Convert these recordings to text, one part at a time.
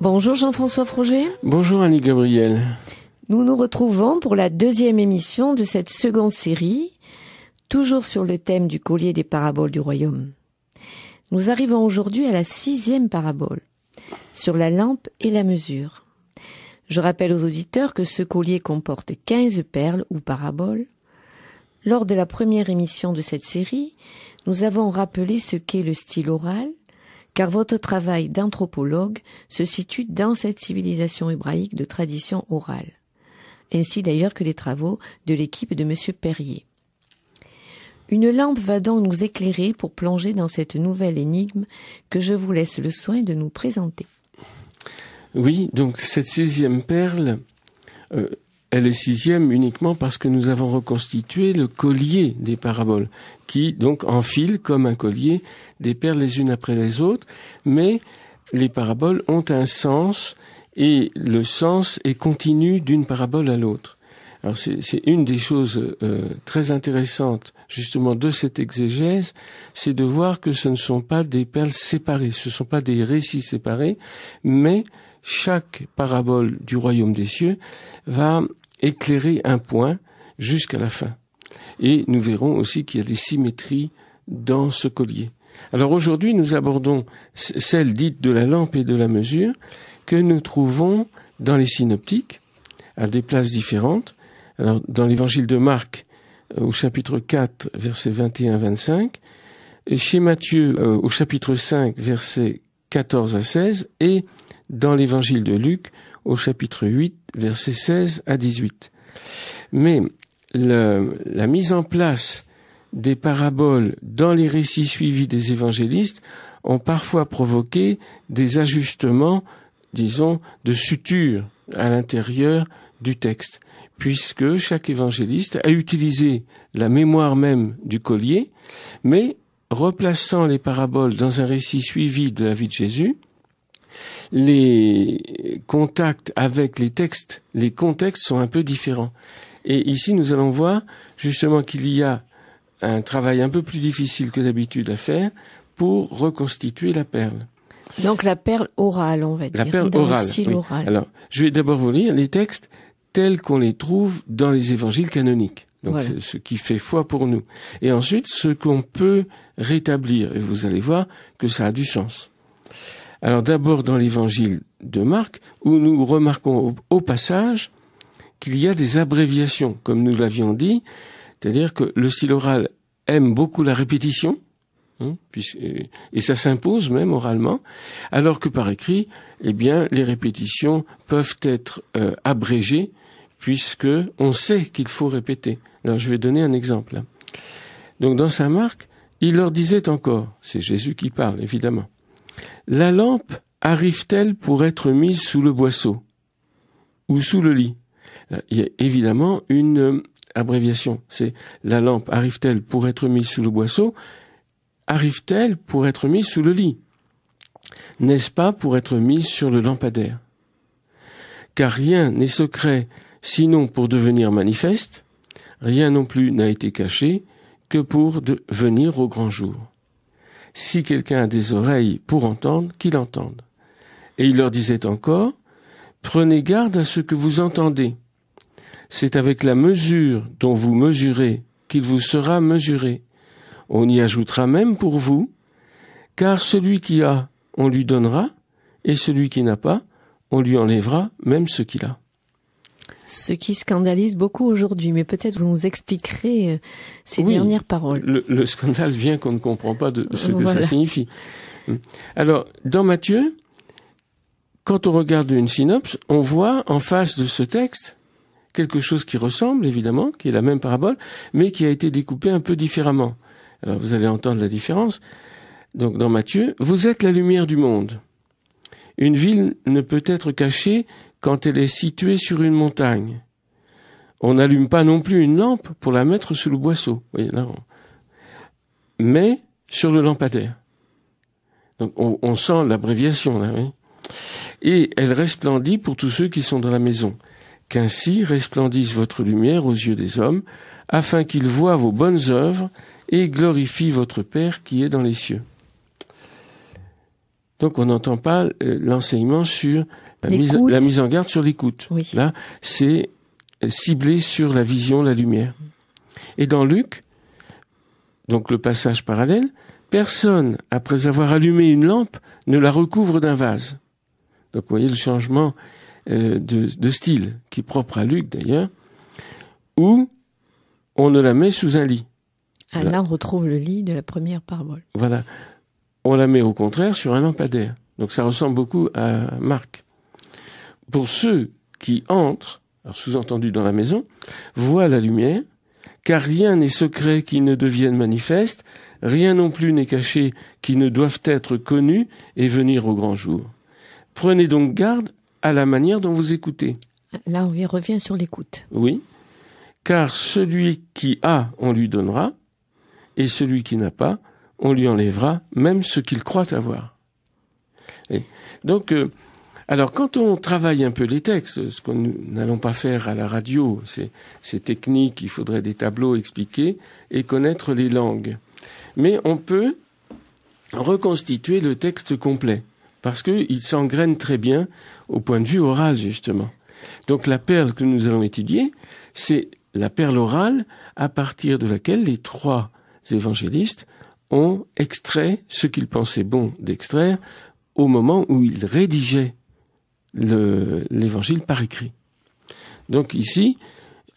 Bonjour Jean-François Froger. Bonjour Annie Gabriel. Nous nous retrouvons pour la deuxième émission de cette seconde série, toujours sur le thème du collier des paraboles du royaume. Nous arrivons aujourd'hui à la sixième parabole, sur la lampe et la mesure. Je rappelle aux auditeurs que ce collier comporte 15 perles ou paraboles. Lors de la première émission de cette série, nous avons rappelé ce qu'est le style oral, car votre travail d'anthropologue se situe dans cette civilisation hébraïque de tradition orale ainsi d'ailleurs que les travaux de l'équipe de M. Perrier. Une lampe va donc nous éclairer pour plonger dans cette nouvelle énigme que je vous laisse le soin de nous présenter. Oui, donc cette sixième perle, euh, elle est sixième uniquement parce que nous avons reconstitué le collier des paraboles, qui donc enfile comme un collier des perles les unes après les autres, mais les paraboles ont un sens et le sens est continu d'une parabole à l'autre. Alors c'est une des choses euh, très intéressantes justement de cette exégèse, c'est de voir que ce ne sont pas des perles séparées, ce ne sont pas des récits séparés, mais chaque parabole du royaume des cieux va éclairer un point jusqu'à la fin. Et nous verrons aussi qu'il y a des symétries dans ce collier. Alors aujourd'hui, nous abordons celle dite de la lampe et de la mesure, que nous trouvons dans les synoptiques, à des places différentes. Alors, dans l'évangile de Marc, euh, au chapitre 4, versets 21-25, chez Matthieu, euh, au chapitre 5, versets 14 à 16, et dans l'évangile de Luc, au chapitre 8, versets 16 à 18. Mais le, la mise en place des paraboles dans les récits suivis des évangélistes ont parfois provoqué des ajustements disons, de suture à l'intérieur du texte, puisque chaque évangéliste a utilisé la mémoire même du collier, mais replaçant les paraboles dans un récit suivi de la vie de Jésus, les contacts avec les textes, les contextes sont un peu différents. Et ici, nous allons voir justement qu'il y a un travail un peu plus difficile que d'habitude à faire pour reconstituer la perle. Donc la perle orale, on va dire. La perle orale. Alors, je vais d'abord vous lire les textes tels qu'on les trouve dans les évangiles canoniques. Donc ce qui fait foi pour nous. Et ensuite, ce qu'on peut rétablir. Et vous allez voir que ça a du sens. Alors d'abord dans l'évangile de Marc, où nous remarquons au, au passage qu'il y a des abréviations, comme nous l'avions dit, c'est-à-dire que le style oral aime beaucoup la répétition, Hein, et, ça s'impose même oralement, alors que par écrit, eh bien, les répétitions peuvent être euh, abrégées puisque on sait qu'il faut répéter. Alors, je vais donner un exemple. Hein. Donc, dans Saint Marc, il leur disait encore, c'est Jésus qui parle, évidemment, la lampe arrive-t-elle pour être mise sous le boisseau ou sous le lit Il y a évidemment une euh, abréviation. C'est la lampe arrive-t-elle pour être mise sous le boisseau arrive-t-elle pour être mise sous le lit N'est-ce pas pour être mise sur le lampadaire Car rien n'est secret sinon pour devenir manifeste, rien non plus n'a été caché que pour devenir venir au grand jour. Si quelqu'un a des oreilles pour entendre, qu'il entende. Et il leur disait encore, Prenez garde à ce que vous entendez. C'est avec la mesure dont vous mesurez qu'il vous sera mesuré, on y ajoutera même pour vous, car celui qui a, on lui donnera, et celui qui n'a pas, on lui enlèvera même ce qu'il a. Ce qui scandalise beaucoup aujourd'hui, mais peut-être vous nous expliquerez euh, ces dernières paroles. Le, scandale vient qu'on ne comprend pas ce que ça signifie. Alors, dans Matthieu, quand on regarde une synopse, on voit en face de ce texte quelque chose qui ressemble, évidemment, qui est la même parabole, mais qui a été découpé un peu différemment. Alors vous allez entendre la différence. Donc dans Matthieu, vous êtes la lumière du monde. Une ville ne peut être cachée quand elle est située sur une montagne. On n'allume pas non plus une lampe pour la mettre sous le boisseau. Mais sur le lampadaire. Donc on, on sent l'abréviation là, oui. Et elle resplendit pour tous ceux qui sont dans la maison. Qu'ainsi resplendisse votre lumière aux yeux des hommes, afin qu'ils voient vos bonnes œuvres et glorifie votre Père qui est dans les cieux. Donc on n'entend pas euh, l'enseignement sur la mise, en garde sur l'écoute. Là, c'est euh, ciblé sur la vision, la lumière. Et dans Luc, donc le passage parallèle, personne, après avoir allumé une lampe, ne la recouvre d'un vase. Donc vous voyez le changement euh, de, style, qui est propre à Luc d'ailleurs, où on ne la met sous un lit là, on retrouve le lit de la première parabole. Voilà. On la met au contraire sur un lampadaire. Donc ça ressemble beaucoup à Marc. Pour ceux qui entrent, sous-entendu dans la maison, voient la lumière, car rien n'est secret qui ne devienne manifeste, rien non plus n'est caché qui ne doivent être connu et venir au grand jour. Prenez donc garde à la manière dont vous écoutez. Là, on y revient sur l'écoute. Oui, car celui qui a, on lui donnera, et celui qui n'a pas, on lui enlèvera même ce qu'il croit avoir. donc, euh, alors quand on travaille un peu les textes, ce que nous n'allons pas faire à la radio, c'est technique, il faudrait des tableaux expliqués et connaître les langues. Mais on peut reconstituer le texte complet parce qu'il s'engraine très bien au point de vue oral justement. Donc la perle que nous allons étudier, c'est la perle orale à partir de laquelle les trois évangélistes ont extrait ce qu'ils pensaient bon d'extraire au moment où ils rédigeaient l'évangile par écrit. Donc ici,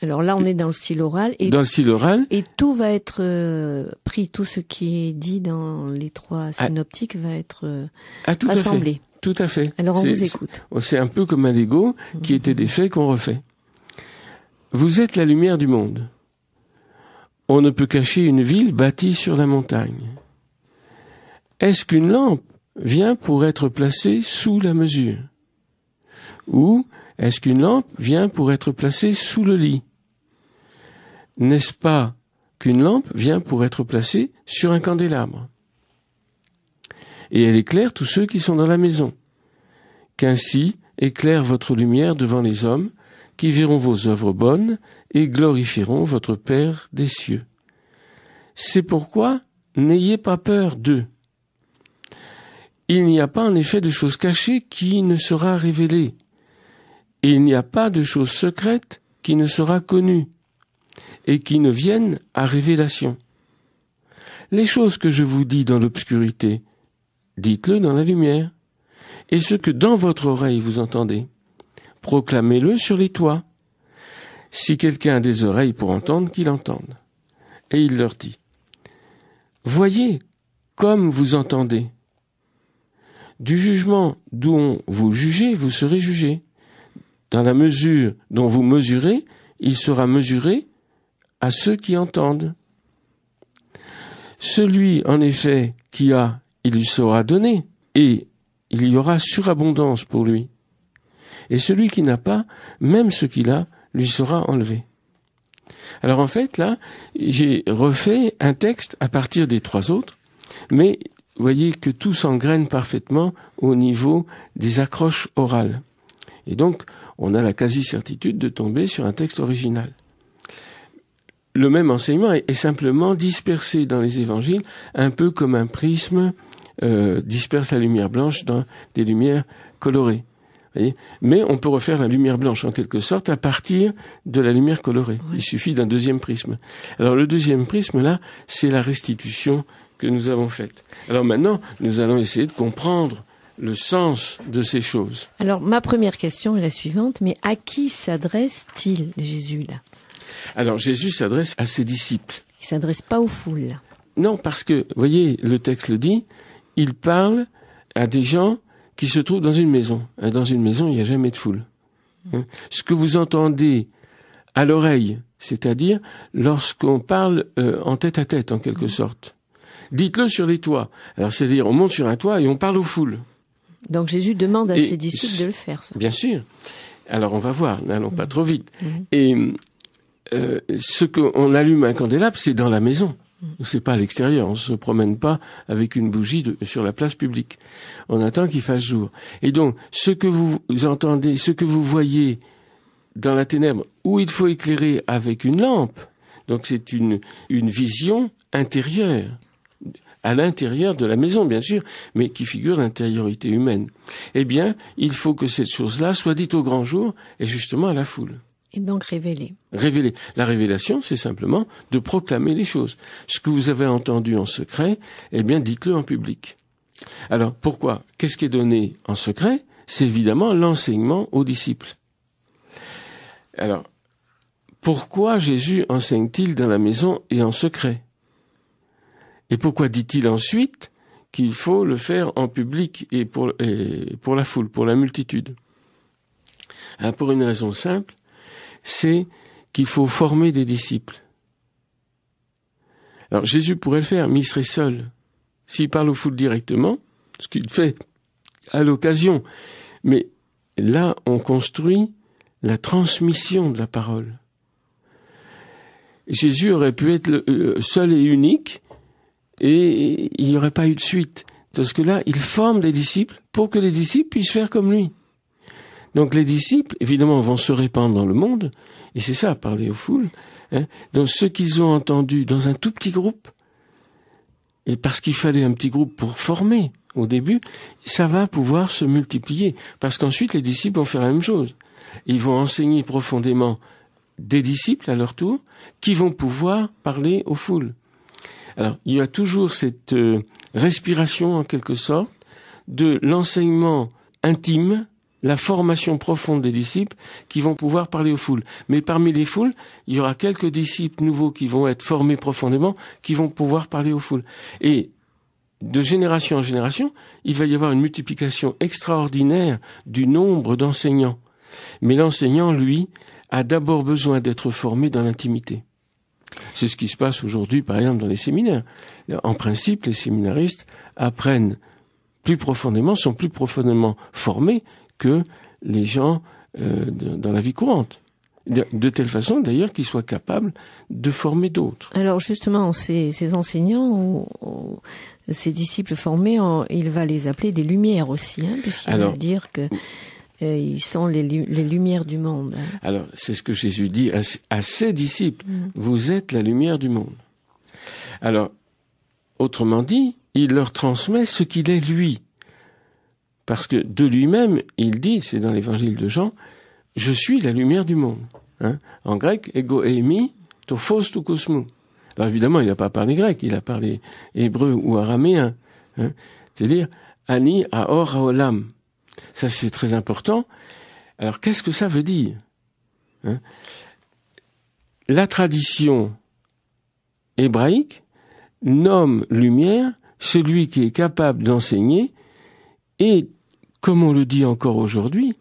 alors là, on est dans le style oral. Et, dans le style oral. Et tout va être euh, pris, tout ce qui est dit dans les trois ah. synoptiques va être euh, ah, assemblé. tout à fait. Alors on vous écoute. C'est un peu comme un Lego qui mhm. était des faits qu'on refait. Vous êtes la lumière du monde on ne peut cacher une ville bâtie sur la montagne. Est-ce qu'une lampe vient pour être placée sous la mesure Ou est-ce qu'une lampe vient pour être placée sous le lit N'est-ce pas qu'une lampe vient pour être placée sur un candélabre Et elle éclaire tous ceux qui sont dans la maison. Qu'ainsi éclaire votre lumière devant les hommes, qui verront vos œuvres bonnes et glorifieront votre Père des cieux. C'est pourquoi n'ayez pas peur d'eux. Il n'y a pas en effet de choses cachée qui ne sera révélée, il n'y a pas de chose secrète qui ne sera connue, et qui ne viennent à révélation. Les choses que je vous dis dans l'obscurité, dites-le dans la lumière, et ce que dans votre oreille vous entendez, proclamez-le sur les toits. Si quelqu'un a des oreilles pour entendre, qu'il entende. Et il leur dit, Voyez comme vous entendez. Du jugement dont vous jugez, vous serez jugé. Dans la mesure dont vous mesurez, il sera mesuré à ceux qui entendent. Celui, en effet, qui a, il lui sera donné, et il y aura surabondance pour lui. Et celui qui n'a pas, même ce qu'il a, lui sera enlevé. Alors en fait, là, j'ai refait un texte à partir des trois autres, mais voyez que tout s'engraine parfaitement au niveau des accroches orales. Et donc, on a la quasi-certitude de tomber sur un texte original. Le même enseignement est simplement dispersé dans les évangiles, un peu comme un prisme euh, disperse la lumière blanche dans des lumières colorées. Mais on peut refaire la lumière blanche en quelque sorte à partir de la lumière colorée. Il suffit d'un deuxième prisme. Alors le deuxième prisme là, c'est la restitution que nous avons faite. Alors maintenant, nous allons essayer de comprendre le sens de ces choses. Alors ma première question est la suivante, mais à qui s'adresse-t-il Jésus là Alors Jésus s'adresse à ses disciples. Il s'adresse pas aux foules. Non, parce que, vous voyez, le texte le dit, il parle à des gens qui se trouve dans une maison. Dans une maison, il n'y a jamais de foule. Hein? Ce que vous entendez à l'oreille, c'est-à-dire lorsqu'on parle euh, en tête à tête, en quelque mhm. sorte. Dites-le sur les toits. Alors, c'est-à-dire, on monte sur un toit et on parle aux foules. Donc Jésus demande à ses disciples de le faire. Ça. Bien sûr. Alors, on va voir, n'allons pas mhm. trop vite. Mhm. Et euh, ce qu'on allume un candélabre, c'est dans la maison. C'est pas à l'extérieur, on se promène pas avec une bougie sur la place publique. On attend qu'il fasse jour. Et donc, ce que vous entendez, ce que vous voyez dans la ténèbre, où il faut éclairer avec une lampe, donc c'est une, une vision intérieure, à l'intérieur de la maison bien sûr, mais qui figure l'intériorité humaine. Eh bien, il faut que cette chose-là soit dite au grand jour et justement à la foule donc révéler. Révéler. La révélation, c'est simplement de proclamer les choses. Ce que vous avez entendu en secret, eh bien, dites-le en public. Alors, pourquoi Qu'est-ce qui est donné en secret C'est évidemment l'enseignement aux disciples. Alors, pourquoi Jésus enseigne-t-il dans la maison et en secret Et pourquoi dit-il ensuite qu'il faut le faire en public et pour, pour la foule, pour la multitude ah, Pour une raison simple, c'est qu'il faut former des disciples. Alors Jésus pourrait le faire, mais il serait seul. S'il parle au foot directement, ce qu'il fait à l'occasion. Mais là, on construit la transmission de la parole. Jésus aurait pu être euh, seul et unique, et il n'y aurait pas eu de suite. Parce que là, il forme des disciples pour que les disciples puissent faire comme lui. Donc les disciples, évidemment, vont se répandre dans le monde, et c'est ça, parler aux foules, hein. donc dans ce qu'ils ont entendu dans un tout petit groupe, et parce qu'il fallait un petit groupe pour former au début, ça va pouvoir se multiplier, parce qu'ensuite les disciples vont faire la même chose. Ils vont enseigner profondément des disciples à leur tour, qui vont pouvoir parler aux foules. Alors, il y a toujours cette euh, respiration, en quelque sorte, de l'enseignement intime, la formation profonde des disciples qui vont pouvoir parler aux foules. Mais parmi les foules, il y aura quelques disciples nouveaux qui vont être formés profondément, qui vont pouvoir parler aux foules. Et de génération en génération, il va y avoir une multiplication extraordinaire du nombre d'enseignants. Mais l'enseignant, lui, a d'abord besoin d'être formé dans l'intimité. C'est ce qui se passe aujourd'hui, par exemple, dans les séminaires. En principe, les séminaristes apprennent plus profondément, sont plus profondément formés que les gens euh, dans la vie courante. De, telle façon, d'ailleurs, qu'ils soient capables de former d'autres. Alors justement, ces, enseignants, ou, ces disciples formés, il va les appeler des lumières aussi, hein, puisqu'il va dire qu'ils euh, sont les, lumières du monde. Hein. Alors c'est ce que Jésus dit à, ses disciples mm. vous êtes la lumière du monde. Alors, autrement dit, il leur transmet ce qu'il est lui. Parce que de lui-même, il dit, c'est dans l'évangile de Jean, je suis la lumière du monde. Hein en grec, ego eimi, tofos tu kosmou. Alors évidemment, il n'a pas parlé grec, il a parlé hébreu ou araméen. Hein C'est-à-dire, ani aor aolam. Ça, c'est très important. Alors, qu'est-ce que ça veut dire hein La tradition hébraïque nomme lumière celui qui est capable d'enseigner et comme on le dit encore aujourd'hui,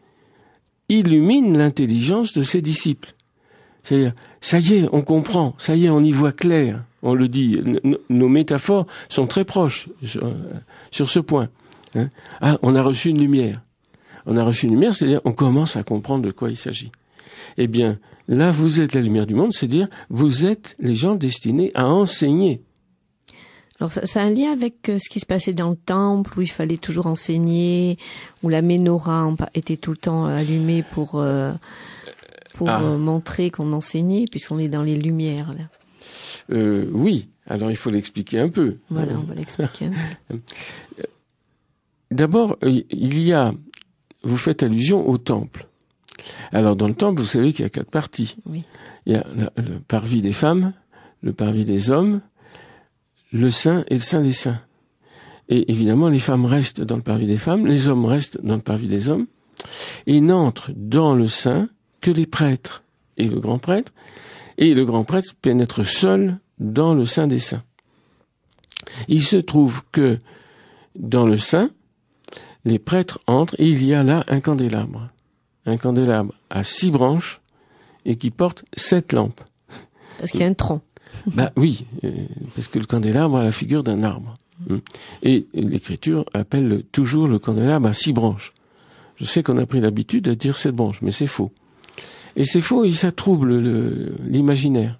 illumine l'intelligence de ses disciples. C'est-à-dire, ça y est, on comprend, ça y est, on y voit clair, on le dit. Nos métaphores sont très proches sur euh, ce point. Hein. ah, on a reçu une lumière. On a reçu une lumière, c'est-à-dire, on commence à comprendre de quoi il s'agit. Eh bien, là, vous êtes la lumière du monde, c'est-à-dire, vous êtes les gens destinés à enseigner alors ça, a un lien avec euh, ce qui se passait dans le temple où il fallait toujours enseigner, où la menorah était tout le temps euh, allumée pour euh, pour ah. montrer qu'on enseignait, puisqu'on est dans les lumières là. Euh, oui, alors il faut l'expliquer un peu. Voilà, on va l'expliquer. D'abord, il y a, vous faites allusion au temple. Alors dans le temple, vous savez qu'il y a quatre parties. Oui. Il y a le parvis des femmes, le parvis des hommes, le saint et le saint des saints. Et évidemment, les femmes restent dans le parvis des femmes, les hommes restent dans le parvis des hommes, et n'entrent dans le saint que les prêtres et le grand prêtre, et le grand prêtre pénètre seul dans le saint des saints. Il se trouve que dans le saint, les prêtres entrent et il y a là un candélabre. Un candélabre à six branches et qui porte sept lampes. Parce qu'il y a un tronc. Bah oui, euh, parce que le candélabre a la figure d'un arbre. Hein. Et l'écriture appelle toujours le candélabre à six branches. Je sais qu'on a pris l'habitude de dire sept branches, mais c'est faux. Et c'est faux et ça trouble l'imaginaire.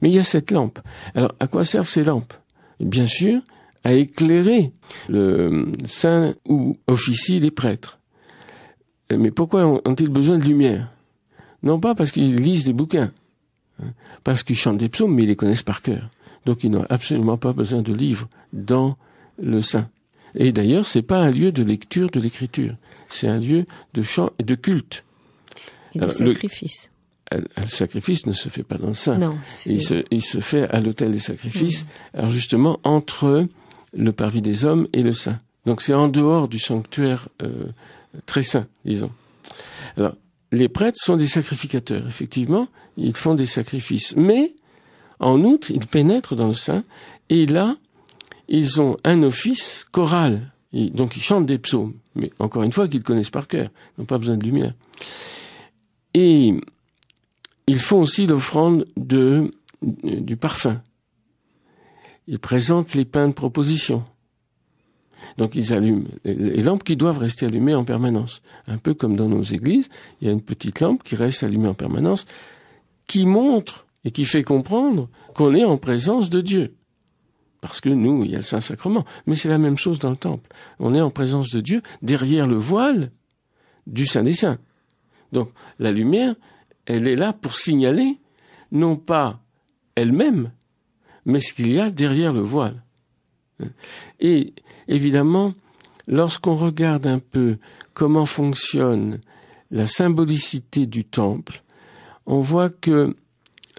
Mais il y a cette lampe. Alors, à quoi servent ces lampes eh Bien sûr, à éclairer le euh, saint ou officie des prêtres. Mais pourquoi ont-ils besoin de lumière Non pas parce qu'ils lisent des bouquins, Hein, parce qu'ils chantent des psaumes, mais ils les connaissent par cœur. Donc ils n'ont absolument pas besoin de livres dans le saint. Et d'ailleurs, ce n'est pas un lieu de lecture de l'écriture, c'est un lieu de chant et de culte. Et euh, sacrifice. Euh, euh, le, sacrifice ne se fait pas dans le saint. Non, il se, il se fait à l'autel des sacrifices. Mmh. Alors justement entre le parvis des hommes et le saint. Donc c'est en dehors du sanctuaire très saint, disons. Alors les prêtres sont des sacrificateurs, effectivement, ils font des sacrifices. Mais, en outre, ils pénètrent dans le sein, et là, ils ont un office choral. donc, ils chantent des psaumes, mais encore une fois, qu'ils connaissent par cœur, ils n'ont pas besoin de lumière. Et ils font aussi l'offrande de, du parfum. Ils présentent les pains de proposition. Donc ils allument les lampes qui doivent rester allumées en permanence. Un peu comme dans nos églises, il y a une petite lampe qui reste allumée en permanence qui montre et qui fait comprendre qu'on est en présence de Dieu. Parce que nous, il y a le Saint-Sacrement. Mais c'est la même chose dans le temple. On est en présence de Dieu derrière le voile du Saint des Saints. Donc la lumière, elle est là pour signaler, non pas elle-même, mais ce qu'il y a derrière le voile. Et évidemment, lorsqu'on regarde un peu comment fonctionne la symbolicité du temple, on voit que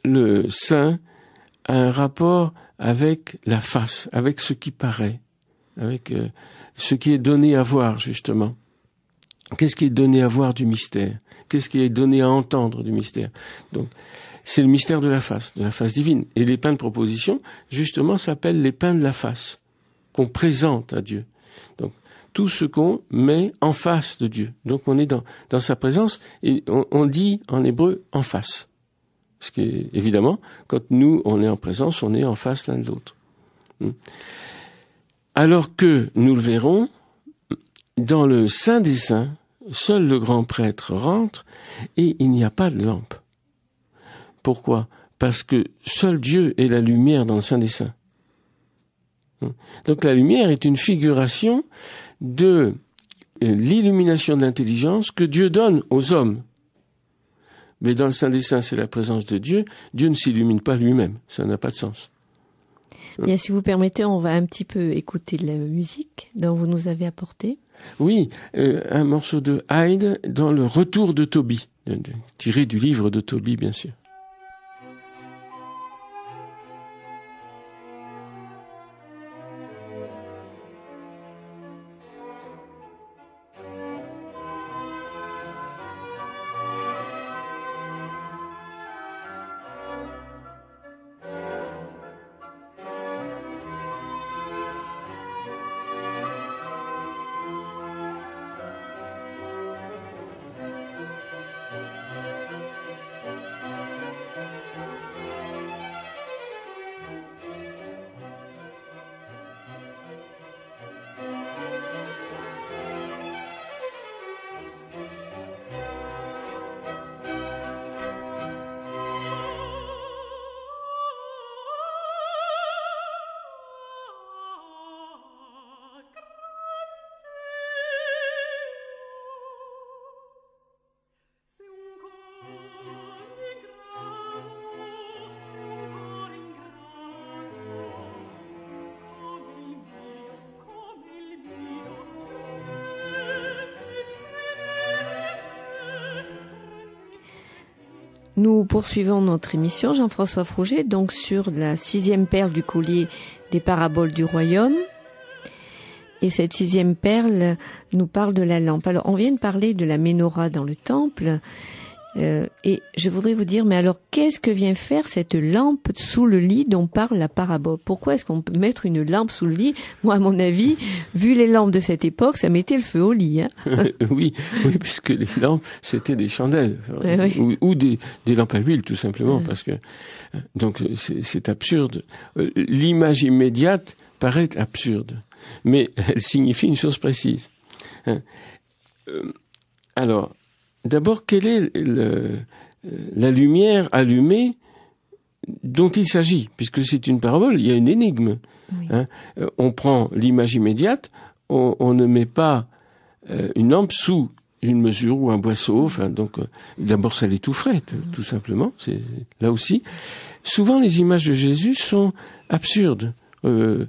le saint a un rapport avec la face, avec ce qui paraît, avec euh, ce qui est donné à voir, justement. Qu'est-ce qui est donné à voir du mystère Qu'est-ce qui est donné à entendre du mystère Donc, c'est le mystère de la face, de la face divine. Et les pains de proposition, justement, s'appellent les pains de la face, qu'on présente à Dieu. Donc, tout ce qu'on met en face de Dieu. Donc on est dans, sa présence et on, dit en hébreu en face. Ce qui est évidemment, quand nous on est en présence, on est en face l'un de l'autre. Hmm. Alors que, nous le verrons, dans le Saint des Saints, seul le grand prêtre rentre et il n'y a pas de lampe. Pourquoi Parce que seul Dieu est la lumière dans le Saint des Saints. Hein. Donc la lumière est une figuration de euh, l'illumination d'intelligence que Dieu donne aux hommes. Mais dans le Saint des c'est la présence de Dieu. Dieu ne s'illumine pas lui-même. Ça n'a pas de sens. Hein. si vous permettez, on va un petit peu écouter de la musique dont vous nous avez apporté. Oui, euh, un morceau de Hyde dans le Retour de Toby, tiré du livre de Toby, bien sûr. Nous poursuivons notre émission, Jean-François Frouget, donc sur la sixième perle du collier des paraboles du royaume. Et cette sixième perle nous parle de la lampe. Alors, on vient de parler de la menorah dans le temple, euh, et je voudrais vous dire, mais alors qu'est-ce que vient faire cette lampe sous le lit dont parle la parabole Pourquoi est-ce qu'on peut mettre une lampe sous le lit Moi, à mon avis, vu les lampes de cette époque, ça mettait le feu au lit. Hein oui, oui, puisque les lampes, c'était des chandelles eh ou, des, lampes à huile, tout simplement, ah. parce que euh, donc c'est absurde. Euh, l'image immédiate paraît absurde, mais elle signifie une chose précise. Hein. Alors, D'abord, quelle est euh, la lumière allumée dont il s'agit, puisque c'est une parabole, il y a une énigme. Hein. Euh, on prend l'image immédiate, on, ne met pas euh, une lampe sous une mesure ou un boisseau. donc d'abord ça l'étoufferait, tout, tout simplement. C'est là aussi. Souvent les images de Jésus sont absurdes. Euh,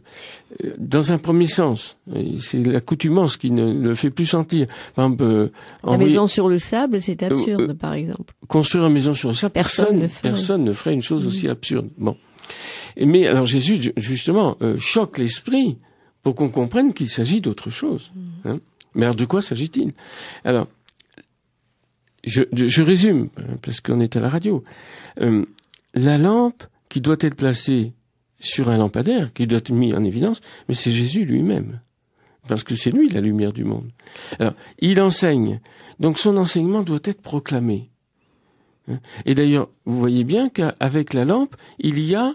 euh, dans un premier sens. Euh, c'est l'accoutumance qui ne le fait plus sentir. Par exemple, la maison sur le sable, c'est absurde, par exemple. Construire une maison sur le sable, personne, personne, ne, ferait. une chose aussi mm. absurde. Bon. Mais alors Jésus, justement, choque l'esprit pour qu'on comprenne qu'il s'agit d'autre chose. Mm. Hein. Mais alors de quoi s'agit-il Alors, je, résume, hein, parce qu'on est à la radio. la lampe qui doit être placée sur un lampadaire qui doit être mis en évidence, mais c'est Jésus lui-même, parce que c'est lui la lumière du monde. Alors, il enseigne, donc son enseignement doit être proclamé. Hein? Et d'ailleurs, vous voyez bien qu'avec la lampe, il y a,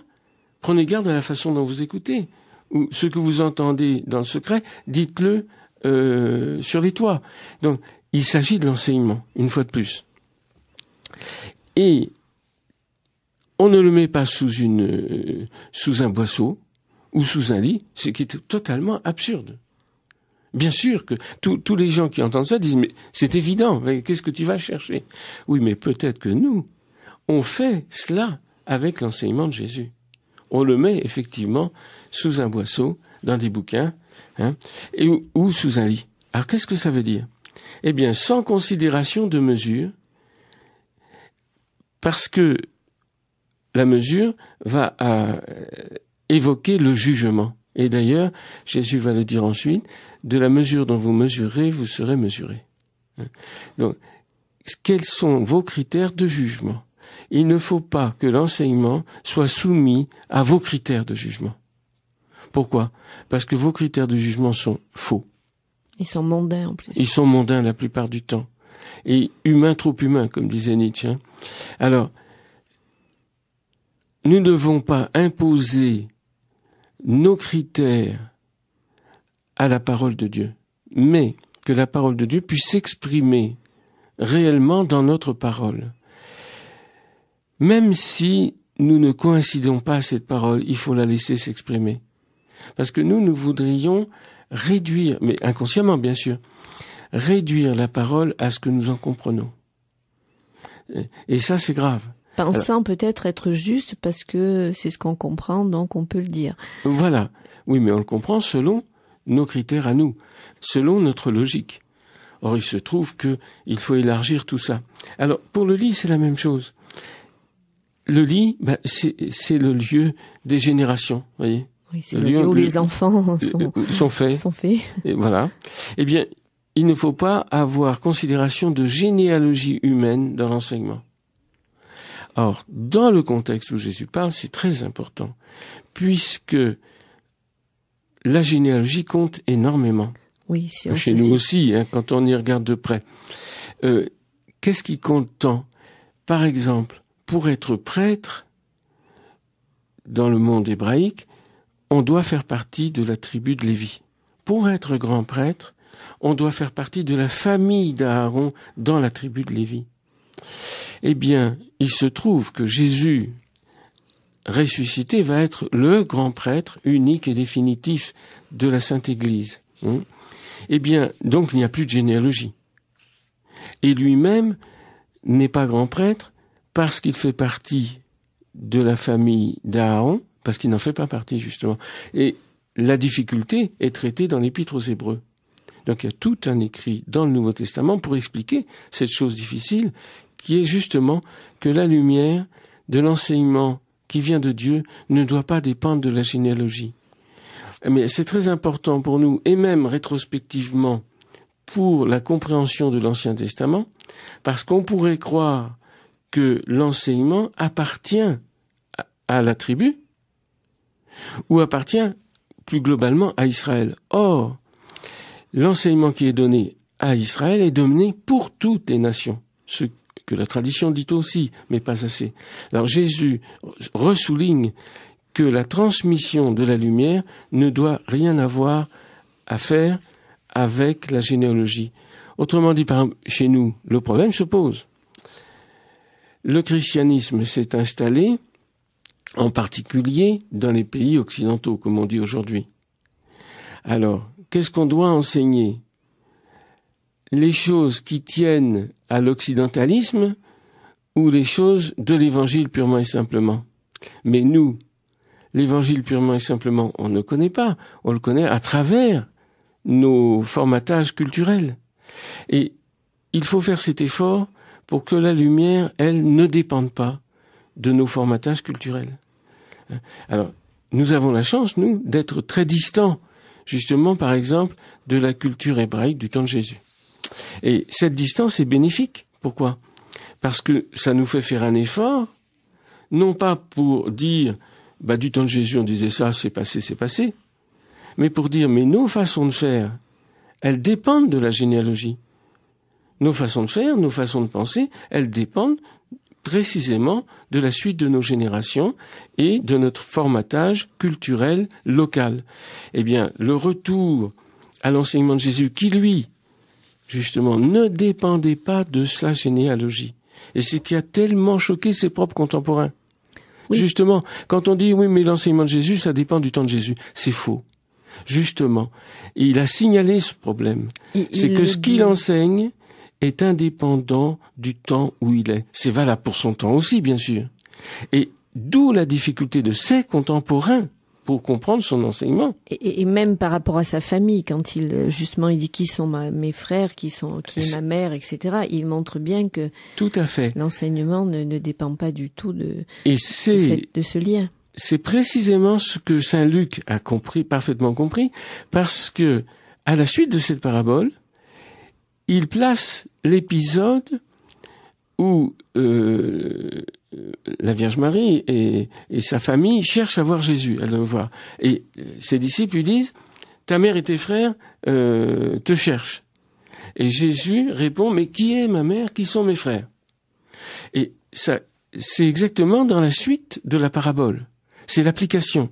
prenez garde à la façon dont vous écoutez, ou ce que vous entendez dans le secret, dites-le euh, sur les toits. Donc, il s'agit de l'enseignement, une fois de plus. Et on ne le met pas sous une euh, sous un boisseau ou sous un lit, ce qui est totalement absurde. Bien sûr que tous les gens qui entendent ça disent mais c'est évident, qu'est-ce que tu vas chercher Oui, mais peut-être que nous, on fait cela avec l'enseignement de Jésus. On le met effectivement sous un boisseau, dans des bouquins, hein, ou sous un lit. Alors qu'est-ce que ça veut dire Eh bien, sans considération de mesure, parce que la mesure va à, euh, évoquer le jugement. Et d'ailleurs, Jésus va le dire ensuite, de la mesure dont vous mesurez, vous serez mesuré. Hein. Donc, quels sont vos critères de jugement Il ne faut pas que l'enseignement soit soumis à vos critères de jugement. Pourquoi Parce que vos critères de jugement sont faux. Ils sont mondains en plus. Ils sont mondains la plupart du temps. Et humains trop humains, comme disait Nietzsche. Hein. Alors, nous ne devons pas imposer nos critères à la parole de Dieu, mais que la parole de Dieu puisse s'exprimer réellement dans notre parole. Même si nous ne coïncidons pas à cette parole, il faut la laisser s'exprimer. Parce que nous, nous voudrions réduire, mais inconsciemment bien sûr, réduire la parole à ce que nous en comprenons. Et ça, c'est grave. Pensant peut-être être juste parce que c'est ce qu'on comprend, donc on peut le dire. Voilà. Oui, mais on le comprend selon nos critères à nous, selon notre logique. Or, il se trouve qu'il faut élargir tout ça. Alors, pour le lit, c'est la même chose. Le lit, ben, c'est le lieu des générations, voyez. Oui, c'est le, lieu où les enfants euh, euh, euh, sont, faits. faits. Et voilà. Eh bien, il ne faut pas avoir considération de généalogie humaine dans l'enseignement. Or, dans le contexte où Jésus parle, c'est très important, puisque la généalogie compte énormément. Oui, aussi. Chez nous aussi, hein, quand on y regarde de près. Euh, qu'est-ce qui compte tant Par exemple, pour être prêtre, dans le monde hébraïque, on doit faire partie de la tribu de Lévi. Pour être grand prêtre, on doit faire partie de la famille d'Aaron dans la tribu de Lévi. Eh bien, il se trouve que Jésus ressuscité va être le grand prêtre unique et définitif de la Sainte Église. Hein. eh bien, donc il n'y a plus de généalogie. Et lui-même n'est pas grand prêtre parce qu'il fait partie de la famille d'Aaron, parce qu'il n'en fait pas partie justement. Et la difficulté est traitée dans l'épître aux Hébreux. Donc il y a tout un écrit dans le Nouveau Testament pour expliquer cette chose difficile qui est justement que la lumière de l'enseignement qui vient de Dieu ne doit pas dépendre de la généalogie. Mais c'est très important pour nous, et même rétrospectivement, pour la compréhension de l'Ancien Testament, parce qu'on pourrait croire que l'enseignement appartient à la tribu, ou appartient plus globalement à Israël. Or, l'enseignement qui est donné à Israël est donné pour toutes les nations, que la tradition dit aussi, mais pas assez. Alors Jésus ressouligne que la transmission de la lumière ne doit rien avoir à faire avec la généalogie. Autrement dit, par chez nous, le problème se pose. Le christianisme s'est installé, en particulier dans les pays occidentaux, comme on dit aujourd'hui. Alors, qu'est-ce qu'on doit enseigner Les choses qui tiennent à l'occidentalisme ou les choses de l'évangile purement et simplement. Mais nous, l'évangile purement et simplement, on ne connaît pas, on le connaît à travers nos formatages culturels. Et il faut faire cet effort pour que la lumière, elle, ne dépende pas de nos formatages culturels. Alors, nous avons la chance, nous, d'être très distants, justement, par exemple, de la culture hébraïque du temps de Jésus. Et cette distance est bénéfique. Pourquoi Parce que ça nous fait faire un effort, non pas pour dire, bah, du temps de Jésus, on disait ça, c'est passé, c'est passé, mais pour dire, mais nos façons de faire, elles dépendent de la généalogie. Nos façons de faire, nos façons de penser, elles dépendent précisément de la suite de nos générations et de notre formatage culturel local. Eh bien, le retour à l'enseignement de Jésus qui, lui, justement, ne dépendait pas de sa généalogie. Et c'est ce qui a tellement choqué ses propres contemporains. Justement, quand on dit oui, mais l'enseignement de Jésus, ça dépend du temps de Jésus, c'est faux. Justement, il a signalé ce problème. C'est que ce qu'il enseigne est indépendant du temps où il est. C'est valable pour son temps aussi, bien sûr. Et d'où la difficulté de ses contemporains pour comprendre son enseignement. Et, même par rapport à sa famille, quand il justement il dit qui sont mes frères, qui sont qui est ma mère, etc. Il montre bien que tout à fait l'enseignement ne, ne, dépend pas du tout de et c'est de, de ce lien. C'est précisément ce que saint Luc a compris parfaitement compris parce que à la suite de cette parabole, il place l'épisode où euh, la Vierge Marie et, sa famille cherchent à voir Jésus, à le voir. Et euh, ses disciples lui disent, ta mère et tes frères euh, te cherchent. Et Jésus répond, mais qui est ma mère, qui sont mes frères Et ça, c'est exactement dans la suite de la parabole. C'est l'application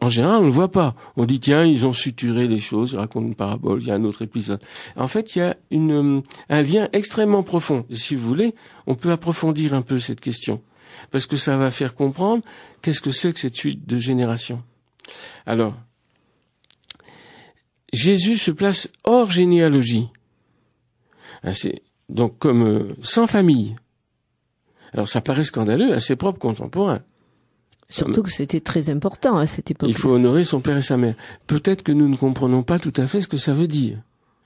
en général, on ne voit pas. On dit, tiens, ils ont suturé les choses, ils racontent une parabole, il y a un autre épisode. En fait, il y a euh, un lien extrêmement profond. si vous voulez, on peut approfondir un peu cette question. Parce que ça va faire comprendre qu'est-ce que c'est que cette suite de générations. Alors, Jésus se place hors généalogie. Ah, donc, comme euh, sans famille. Alors, ça paraît scandaleux à ses propres contemporains. Surtout que c'était très important à cette époque. Il faut honorer son père et sa mère. Peut-être que nous ne comprenons pas tout à fait ce que ça veut dire.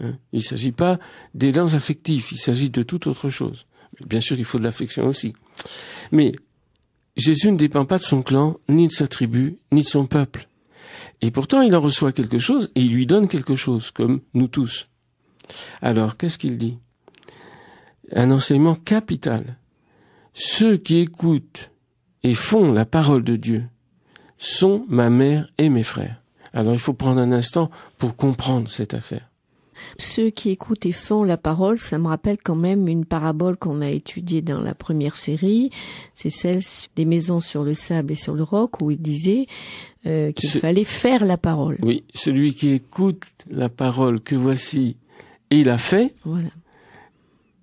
Hein. il ne s'agit pas des dents affectifs, il s'agit de toute autre chose. Bien sûr, il faut de l'affection aussi. Mais Jésus ne dépend pas de son clan, ni de sa tribu, ni de son peuple. Et pourtant, il en reçoit quelque chose et il lui donne quelque chose, comme nous tous. Alors, qu'est-ce qu'il dit Un enseignement capital. Ceux qui écoutent et font la parole de Dieu sont ma mère et mes frères. Alors il faut prendre un instant pour comprendre cette affaire. Ceux qui écoutent et font la parole, ça me rappelle quand même une parabole qu'on a étudiée dans la première série. C'est celle des maisons sur le sable et sur le roc où il disait euh, qu'il fallait faire la parole. Oui, celui qui écoute la parole que voici il a fait, voilà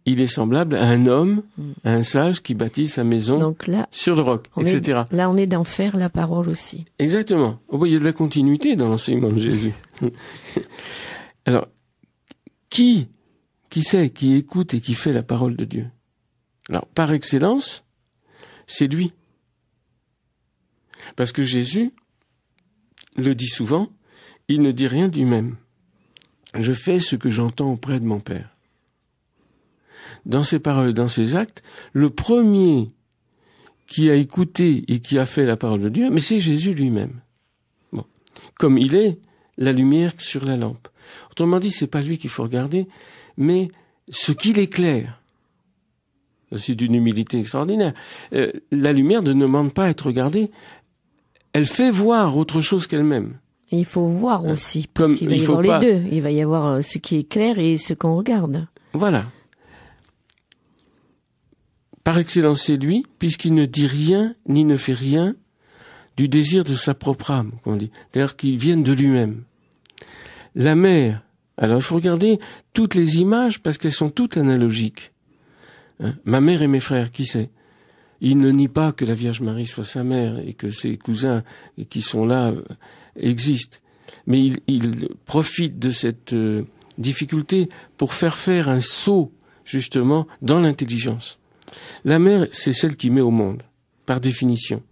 il est semblable à un homme, mm. à un sage qui bâtit sa maison sur le roc, etc. là, on est d'en faire la parole aussi. Exactement. Oh, voyez il y a de la continuité dans l'enseignement de Jésus. Alors, qui, qui sait, qui écoute et qui fait la parole de Dieu Alors, par excellence, c'est lui. Parce que Jésus le dit souvent, il ne dit rien du même. Je fais ce que j'entends auprès de mon Père dans ses paroles et dans ses actes, le premier qui a écouté et qui a fait la parole de Dieu, mais c'est Jésus lui-même. Comme il est la lumière sur la lampe. Autrement dit, c'est pas lui qu'il faut regarder, mais ce qu'il éclaire. C'est d'une humilité extraordinaire. Euh, la lumière ne demande pas à être regardée, elle fait voir autre chose qu'elle-même. il faut voir hein. aussi, parce qu'il va y avoir les deux. Il va y avoir euh, ce qui est clair et ce qu'on regarde. Voilà. Par excellence, c'est lui, puisqu'il ne dit rien ni ne fait rien du désir de sa propre âme, comme on dit, cest dire qu'il vienne de lui-même. La mère, alors il faut regarder toutes les images parce qu'elles sont toutes analogiques. Hein, ma mère et mes frères, qui sait Il ne nie pas que la Vierge Marie soit sa mère et que ses cousins qui sont là euh, existent. Mais il, profite de cette euh, difficulté pour faire faire un saut, justement, dans l'intelligence. La mère, c'est celle qui met au monde, par définition.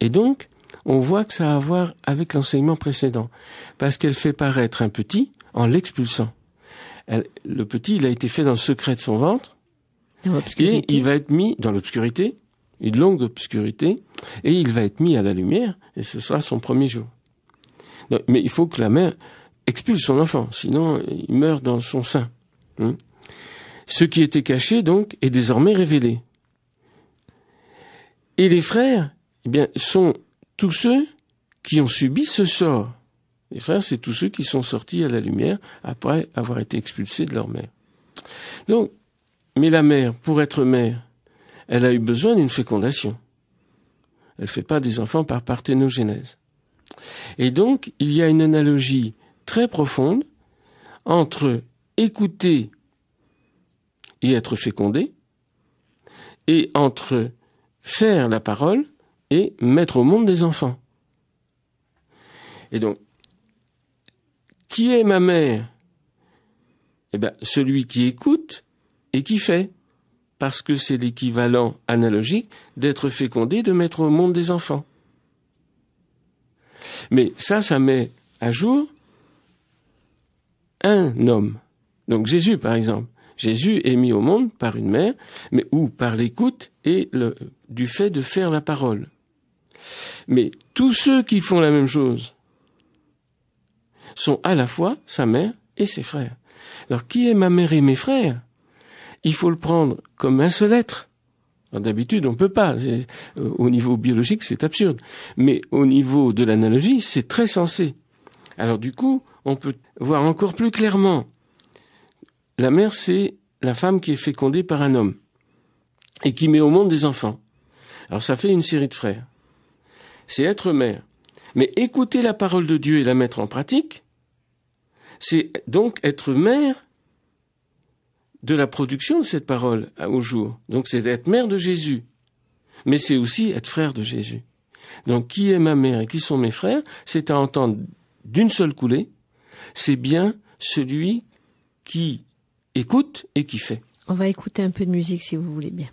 Et donc, on voit que ça a à voir avec l'enseignement précédent, parce qu'elle fait paraître un petit en l'expulsant. le petit, il a été fait dans le secret de son ventre, et il va être mis dans l'obscurité, une longue obscurité, et il va être mis à la lumière, et ce sera son premier jour. mais il faut que la mère expulse son enfant, sinon il meurt dans son sein. Hein. Ce qui était caché, donc, est désormais révélé. Et les frères, eh bien, sont tous ceux qui ont subi ce sort. Les frères, c'est tous ceux qui sont sortis à la lumière après avoir été expulsés de leur mère. Donc, mais la mère, pour être mère, elle a eu besoin d'une fécondation. Elle ne fait pas des enfants par parthénogenèse. Et donc, il y a une analogie très profonde entre écouter et être fécondé, et entre faire la parole et mettre au monde des enfants. Et donc, qui est ma mère Eh bien, celui qui écoute et qui fait, parce que c'est l'équivalent analogique d'être fécondé, de mettre au monde des enfants. Mais ça, ça met à jour un homme. Donc Jésus, par exemple, Jésus est mis au monde par une mère, mais ou par l'écoute et le, du fait de faire la parole. Mais tous ceux qui font la même chose sont à la fois sa mère et ses frères. Alors qui est ma mère et mes frères Il faut le prendre comme un seul être. D'habitude, on ne peut pas. Euh, au niveau biologique, c'est absurde. Mais au niveau de l'analogie, c'est très sensé. Alors du coup, on peut voir encore plus clairement la mère, c'est la femme qui est fécondée par un homme et qui met au monde des enfants. Alors ça fait une série de frères. C'est être mère. Mais écouter la parole de Dieu et la mettre en pratique, c'est donc être mère de la production de cette parole au jour. Donc c'est être mère de Jésus. Mais c'est aussi être frère de Jésus. Donc qui est ma mère et qui sont mes frères, c'est à entendre d'une seule coulée, c'est bien celui qui écoute et kiffe. On va écouter un peu de musique si vous voulez bien.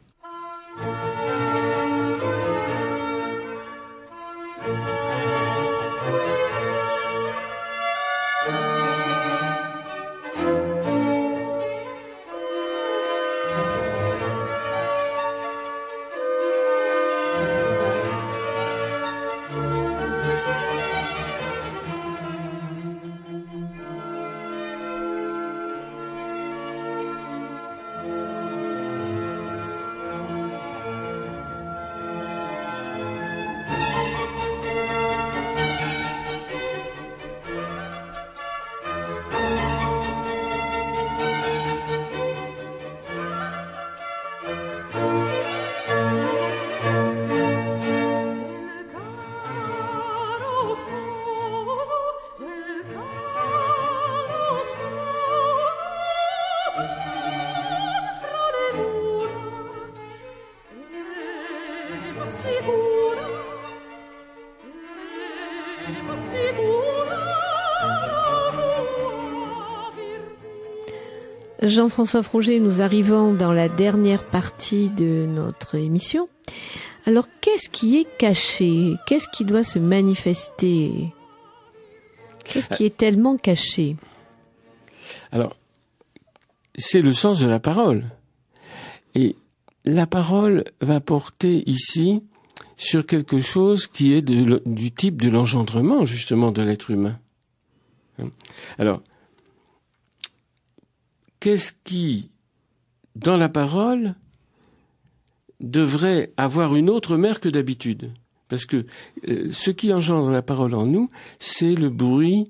Jean-François Froger, nous arrivons dans la dernière partie de notre émission. Alors, qu'est-ce qui est caché Qu'est-ce qui doit se manifester Qu'est-ce qui est tellement caché Alors, c'est le sens de la parole. Et la parole va porter ici sur quelque chose qui est du type de l'engendrement, justement, de l'être humain. Alors, qu'est-ce qui, dans la parole, devrait avoir une autre mère que d'habitude Parce que euh, ce qui engendre la parole en nous, c'est le bruit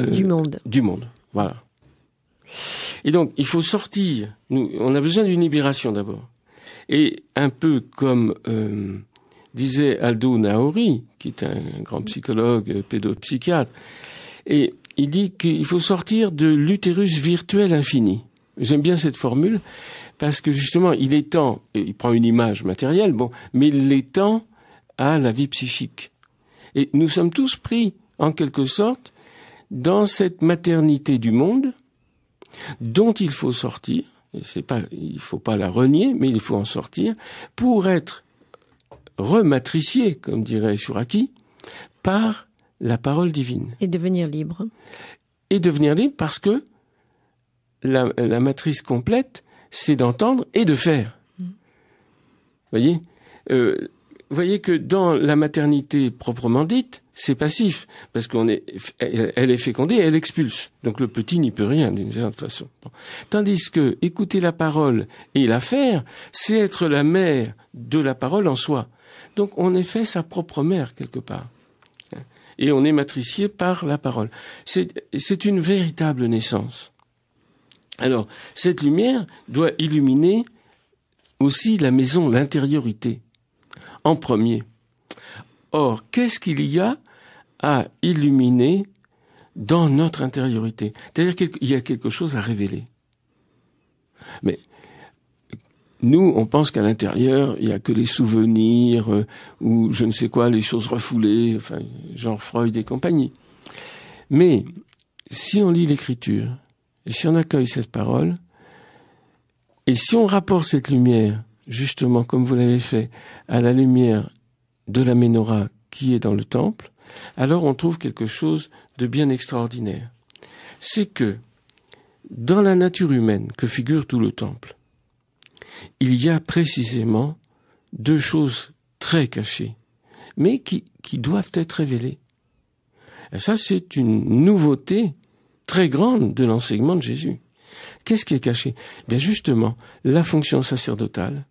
euh, du monde. Du monde, voilà. Et donc, il faut sortir. on a besoin d'une libération d'abord. Et un peu comme euh, disait Aldo Naori, qui est un grand psychologue, pédopsychiatre, et il dit qu'il faut sortir de l'utérus virtuel infini. J'aime bien cette formule parce que justement, il est temps, il prend une image matérielle, bon, mais il l'étend à la vie psychique. Et nous sommes tous pris, en quelque sorte, dans cette maternité du monde dont il faut sortir. C'est pas, il faut pas la renier, mais il faut en sortir pour être rematricié, comme dirait Shuraki, par la parole divine. Et devenir libre. Et devenir libre parce que la, matrice complète, c'est d'entendre et de faire. Vous mm. voyez euh, voyez que dans la maternité proprement dite, c'est passif, parce qu'on est, elle est fécondée et elle expulse. Donc le petit n'y peut rien d'une certaine façon. Tandis que écouter la parole et la faire, c'est être la mère de la parole en soi. Donc on est fait sa propre mère quelque part et on est matricié par la parole. C'est une véritable naissance. Alors, cette lumière doit illuminer aussi la maison, l'intériorité, en premier. Or, qu'est-ce qu'il y a à illuminer dans notre intériorité C'est-à-dire qu'il y a quelque chose à révéler. Mais nous, on pense qu'à l'intérieur, il n'y a que les souvenirs euh, ou je ne sais quoi, les choses refoulées, enfin, genre Freud et compagnie. Mais si on lit l'écriture, et si on accueille cette parole, et si on rapporte cette lumière, justement, comme vous l'avez fait, à la lumière de la menorah qui est dans le temple, alors on trouve quelque chose de bien extraordinaire. C'est que, dans la nature humaine que figure tout le temple, il y a précisément deux choses très cachées, mais qui, doivent être révélées. Et ça, c'est une nouveauté très grande de l'enseignement de Jésus. Qu'est-ce qui est caché Bien justement, la fonction sacerdotale,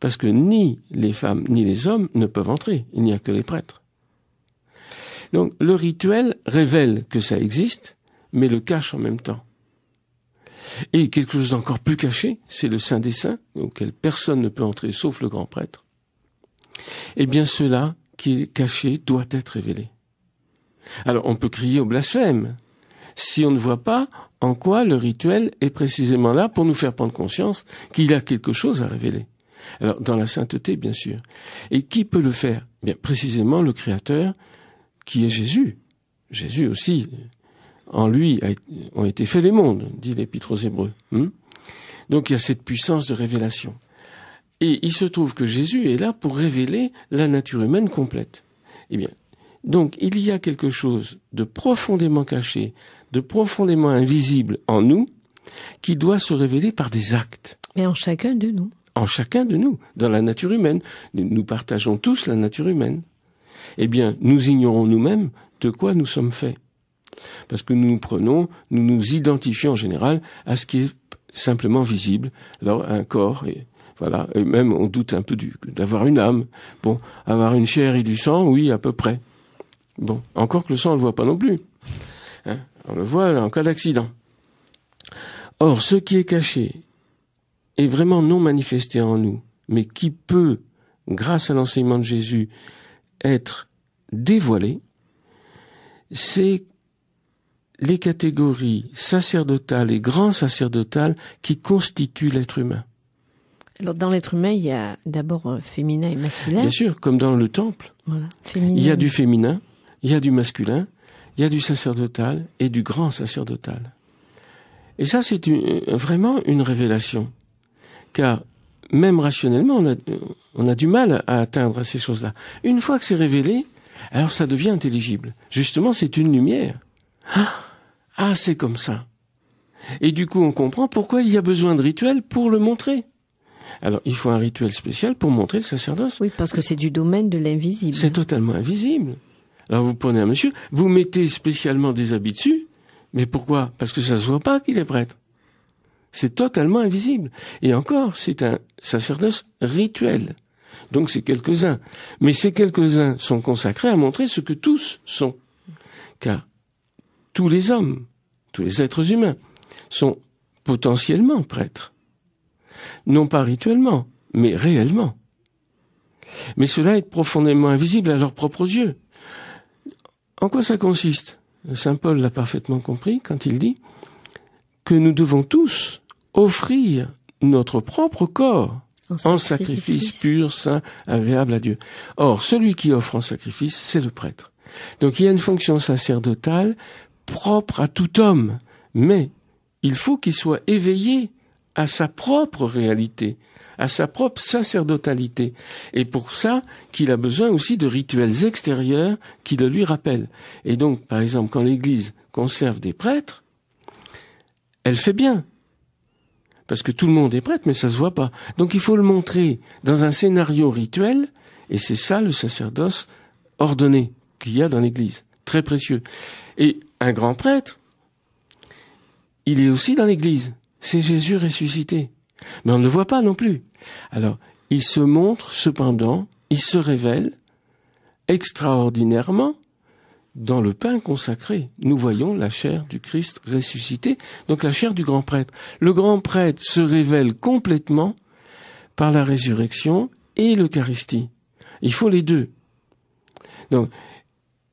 parce que ni les femmes ni les hommes ne peuvent entrer, il n'y a que les prêtres. Donc le rituel révèle que ça existe, mais le cache en même temps. Et quelque chose d'encore plus caché, c'est le Saint des Saints, auquel personne ne peut entrer sauf le grand prêtre. Eh bien, cela qui est caché doit être révélé. Alors, on peut crier au blasphème, si on ne voit pas en quoi le rituel est précisément là pour nous faire prendre conscience qu'il a quelque chose à révéler. Alors, dans la sainteté, bien sûr. Et qui peut le faire? Eh bien, précisément le Créateur, qui est Jésus. Jésus aussi, en lui ont été faits les mondes, dit l'Épître aux Hébreux. Hein. Donc il y a cette puissance de révélation. Et il se trouve que Jésus est là pour révéler la nature humaine complète. Eh bien, donc il y a quelque chose de profondément caché, de profondément invisible en nous, qui doit se révéler par des actes. Mais en chacun de nous. En chacun de nous, dans la nature humaine. Nous partageons tous la nature humaine. Eh bien, nous ignorons nous-mêmes de quoi nous sommes faits. Parce que nous nous prenons, nous nous identifions en général à ce qui est simplement visible. Alors un corps, et voilà, et même on doute un peu d'avoir une âme. Bon, avoir une chair et du sang, oui, à peu près. Bon, encore que le sang, on ne le voit pas non plus. Hein, on le voit en cas d'accident. Or, ce qui est caché est vraiment non manifesté en nous, mais qui peut, grâce à l'enseignement de Jésus, être dévoilé, c'est les catégories sacerdotales et grand sacerdotales qui constituent l'être humain. Alors dans l'être humain, il y a d'abord euh, féminin et masculin. Bien sûr, comme dans le temple. Voilà, il y a du féminin, il y a du masculin, il y a du sacerdotal et du grand sacerdotal. Et ça, c'est euh, vraiment une révélation. Car même rationnellement, on a, euh, on a du mal à atteindre ces choses-là. Une fois que c'est révélé, alors ça devient intelligible. Justement, c'est une lumière. Ah ah, c'est comme ça. Et du coup, on comprend pourquoi il y a besoin de rituels pour le montrer. Alors, il faut un rituel spécial pour montrer le sacerdoce. Oui, parce que c'est du domaine de l'invisible. C'est totalement invisible. Alors, vous prenez un monsieur, vous mettez spécialement des habits dessus, mais pourquoi Parce que ça ne se voit pas qu'il est prêtre. C'est totalement invisible. Et encore, c'est un sacerdoce rituel. Donc c'est quelques-uns. Mais ces quelques-uns sont consacrés à montrer ce que tous sont. Car tous les hommes, tous les êtres humains, sont potentiellement prêtres. Non pas rituellement, mais réellement. Mais cela est profondément invisible à leurs propres yeux. En quoi ça consiste Saint Paul l'a parfaitement compris quand il dit que nous devons tous offrir notre propre corps en, sacrifice. sacrifice pur, saint, agréable à Dieu. Or, celui qui offre en sacrifice, c'est le prêtre. Donc il y a une fonction sacerdotale propre à tout homme, mais il faut qu'il soit éveillé à sa propre réalité, à sa propre sacerdotalité, et pour ça qu'il a besoin aussi de rituels extérieurs qui le lui rappellent. Et donc, par exemple, quand l'Église conserve des prêtres, elle fait bien, parce que tout le monde est prêtre, mais ça se voit pas. Donc il faut le montrer dans un scénario rituel, et c'est ça le sacerdoce ordonné qu'il y a dans l'Église, très précieux. Et un grand prêtre, il est aussi dans l'Église. C'est Jésus ressuscité. Mais on ne le voit pas non plus. Alors, il se montre cependant, il se révèle extraordinairement dans le pain consacré. Nous voyons la chair du Christ ressuscité, donc la chair du grand prêtre. Le grand prêtre se révèle complètement par la résurrection et l'Eucharistie. Il faut les deux. Donc,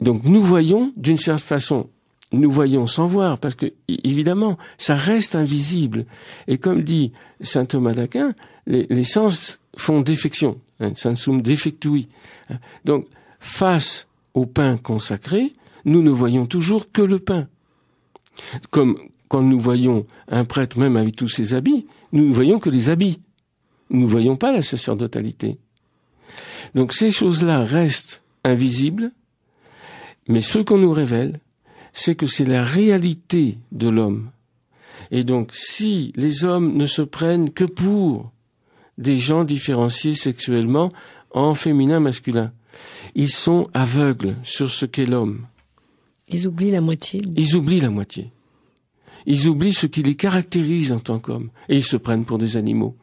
donc nous voyons d'une certaine façon nous voyons sans voir, parce que évidemment, ça reste invisible. Et comme dit saint Thomas d'Aquin, les, sens font défection, hein, sensum defectui. Hein. Donc, face au pain consacré, nous ne voyons toujours que le pain. Comme quand nous voyons un prêtre, même avec tous ses habits, nous ne voyons que les habits. Nous ne voyons pas la sacerdotalité. Donc ces choses-là restent invisibles, mais ce qu'on nous révèle, c'est que c'est la réalité de l'homme. Et donc, si les hommes ne se prennent que pour des gens différenciés sexuellement en féminin masculin, ils sont aveugles sur ce qu'est l'homme. Ils oublient la moitié. Ils oublient la moitié. Ils oublient ce qui les caractérise en tant qu'hommes et ils se prennent pour des animaux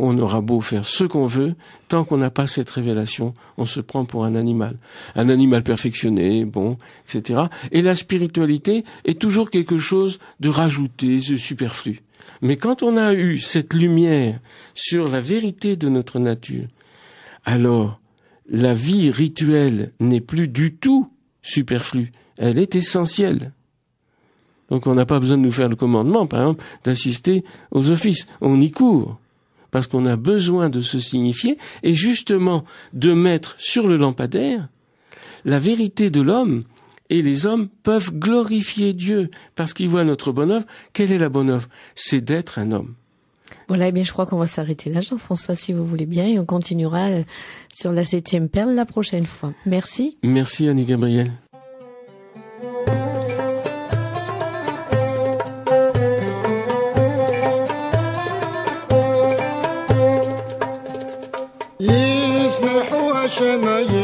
on aura beau faire ce qu'on veut, tant qu'on n'a pas cette révélation, on se prend pour un animal. Un animal perfectionné, bon, etc. Et la spiritualité est toujours quelque chose de rajouté, de superflu. Mais quand on a eu cette lumière sur la vérité de notre nature, alors la vie rituelle n'est plus du tout superflue, elle est essentielle. Donc on n'a pas besoin de nous faire le commandement, par exemple, d'assister aux offices. On y court parce qu'on a besoin de se signifier et justement de mettre sur le lampadaire la vérité de l'homme et les hommes peuvent glorifier Dieu parce qu'ils voient notre bonne œuvre. Quelle est la bonne œuvre C'est d'être un homme. Voilà, et eh bien, je crois qu'on va s'arrêter là, Jean-François, si vous voulez bien, et on continuera euh, sur la septième perle la prochaine fois. Merci. Merci, annie Gabriel. yaşamayı